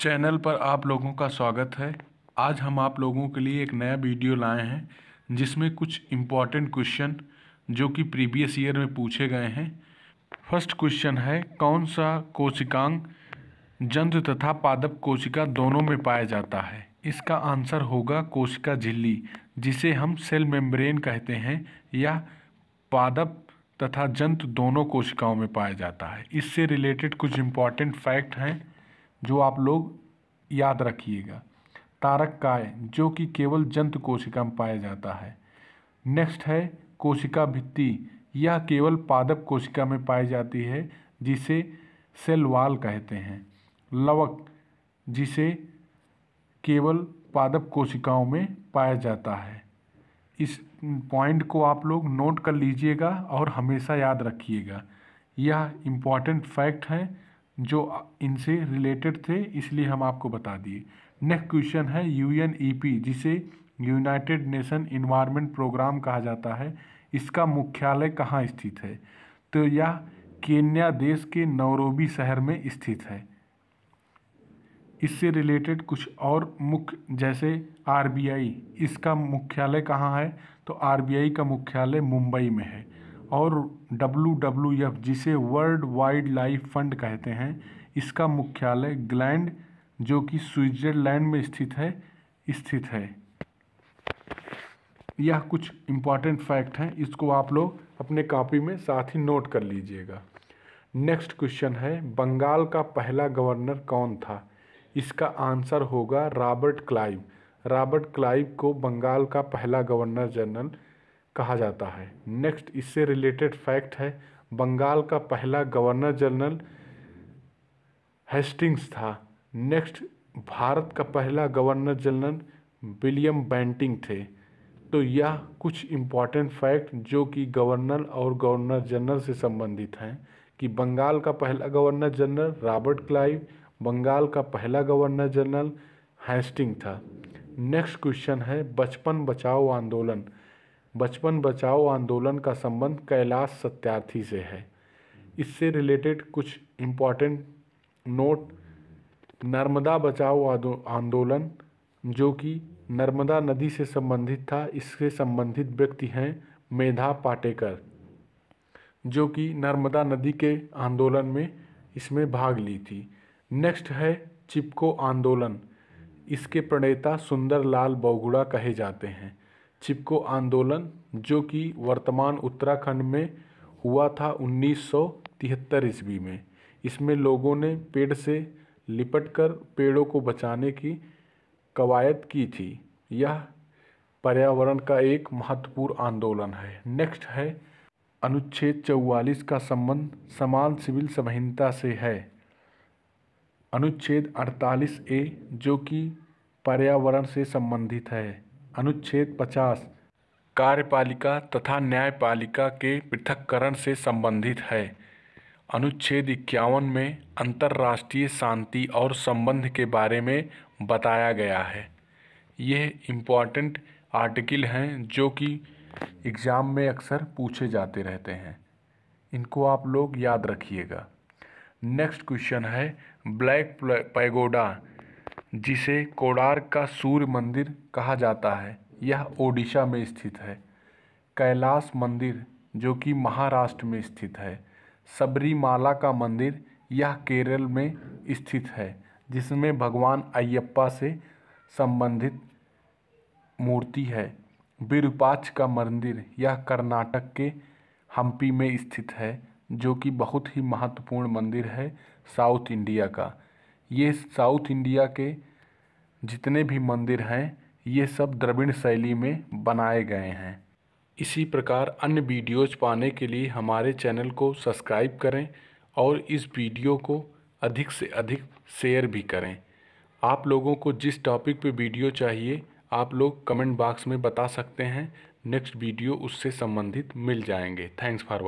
channel पर आप लोगों का स्वागत है आज हम आप लोगों के लिए एक नया वीडियो लाए हैं जिसमें कुछ इम्पॉर्टेंट क्वेश्चन जो कि प्रीवियस ईयर में पूछे गए हैं फर्स्ट क्वेश्चन है कौन सा कोशिकांग जंत तथा पादप कोशिका दोनों में पाया जाता है इसका आंसर होगा कोशिका झिल्ली जिसे हम सेल मेम्ब्रेन कहते हैं या पादप तथा जंत दोनों कोशिकाओं में पाया जाता है इससे रिलेटेड कुछ इम्पॉर्टेंट फैक्ट हैं जो आप लोग याद रखिएगा तारक काय जो कि केवल जंत कोशिका में पाया जाता है नेक्स्ट है कोशिका भित्ति यह केवल पादप कोशिका में पाई जाती है जिसे सेलवाल कहते हैं लवक जिसे केवल पादप कोशिकाओं में पाया जाता है इस पॉइंट को आप लोग नोट कर लीजिएगा और हमेशा याद रखिएगा यह इम्पॉर्टेंट फैक्ट है जो इनसे रिलेटेड थे इसलिए हम आपको बता दिए नेक्स्ट क्वेश्चन है यू एन ई पी जिसे यूनाइटेड नेशन इन्वायरमेंट प्रोग्राम कहा जाता है इसका मुख्यालय कहाँ स्थित है तो यह केन्या देश के नौरोबी शहर में स्थित है इससे रिलेटेड कुछ और मुख्य जैसे आरबीआई इसका मुख्यालय कहाँ है तो आरबीआई का मुख्यालय मुंबई में है और डब्ल्यू जिसे वर्ल्ड वाइड लाइफ फंड कहते हैं इसका मुख्यालय ग्लैंड जो कि स्विट्जरलैंड में स्थित है स्थित है यह कुछ इम्पॉर्टेंट फैक्ट हैं इसको आप लोग अपने कॉपी में साथ ही नोट कर लीजिएगा नेक्स्ट क्वेश्चन है बंगाल का पहला गवर्नर कौन था इसका आंसर होगा रॉबर्ट क्लाइव रॉबर्ट क्लाइव को बंगाल का पहला गवर्नर जनरल कहा जाता है नेक्स्ट इससे रिलेटेड फैक्ट है बंगाल का पहला गवर्नर जनरल हेस्टिंग्स था नेक्स्ट भारत का पहला गवर्नर जनरल विलियम बैंटिंग थे तो यह कुछ इम्पॉर्टेंट फैक्ट जो कि गवर्नर और गवर्नर जनरल से संबंधित हैं कि बंगाल का पहला governor general Robert Clive Bengal का पहला गवर्नर जनरल हैस्टिंग था नेक्स्ट क्वेश्चन है बचपन बचाओ आंदोलन बचपन बचाओ आंदोलन का संबंध कैलाश सत्यार्थी से है इससे रिलेटेड कुछ इम्पॉर्टेंट नोट नर्मदा बचाओ आंदोलन जो कि नर्मदा नदी से संबंधित था इससे संबंधित व्यक्ति हैं मेधा पाटेकर जो कि नर्मदा नदी के आंदोलन में इसमें भाग ली थी नेक्स्ट है चिपको आंदोलन इसके प्रणेता सुंदरलाल बोगुड़ा कहे जाते हैं चिपको आंदोलन जो कि वर्तमान उत्तराखंड में हुआ था उन्नीस सौ तिहत्तर ईस्वी में इसमें लोगों ने पेड़ से लिपट कर पेड़ों को बचाने की कवायद की थी यह पर्यावरण का एक महत्वपूर्ण आंदोलन है नेक्स्ट है अनुच्छेद चौवालीस का संबंध समान सिविल संहिता से है अनुच्छेद 48 ए जो कि पर्यावरण से संबंधित है अनुच्छेद पचास कार्यपालिका तथा न्यायपालिका के पृथक्करण से संबंधित है अनुच्छेद इक्यावन में अंतर्राष्ट्रीय शांति और संबंध के बारे में बताया गया है यह इम्पॉर्टेंट आर्टिकल हैं जो कि एग्ज़ाम में अक्सर पूछे जाते रहते हैं इनको आप लोग याद रखिएगा नेक्स्ट क्वेश्चन है ब्लैक पैगोडा जिसे कोणार्क का सूर्य मंदिर कहा जाता है यह ओडिशा में स्थित है कैलाश मंदिर जो कि महाराष्ट्र में स्थित है सबरीमाला का मंदिर यह केरल में स्थित है जिसमें भगवान अयप्पा से संबंधित मूर्ति है विरूपाक्ष का मंदिर यह कर्नाटक के हम्पी में स्थित है जो कि बहुत ही महत्वपूर्ण मंदिर है साउथ इंडिया का ये साउथ इंडिया के जितने भी मंदिर हैं ये सब द्रविण शैली में बनाए गए हैं इसी प्रकार अन्य वीडियोज पाने के लिए हमारे चैनल को सब्सक्राइब करें और इस वीडियो को अधिक से अधिक शेयर भी करें आप लोगों को जिस टॉपिक पे वीडियो चाहिए आप लोग कमेंट बॉक्स में बता सकते हैं नेक्स्ट वीडियो उससे संबंधित मिल जाएंगे थैंक्स फॉर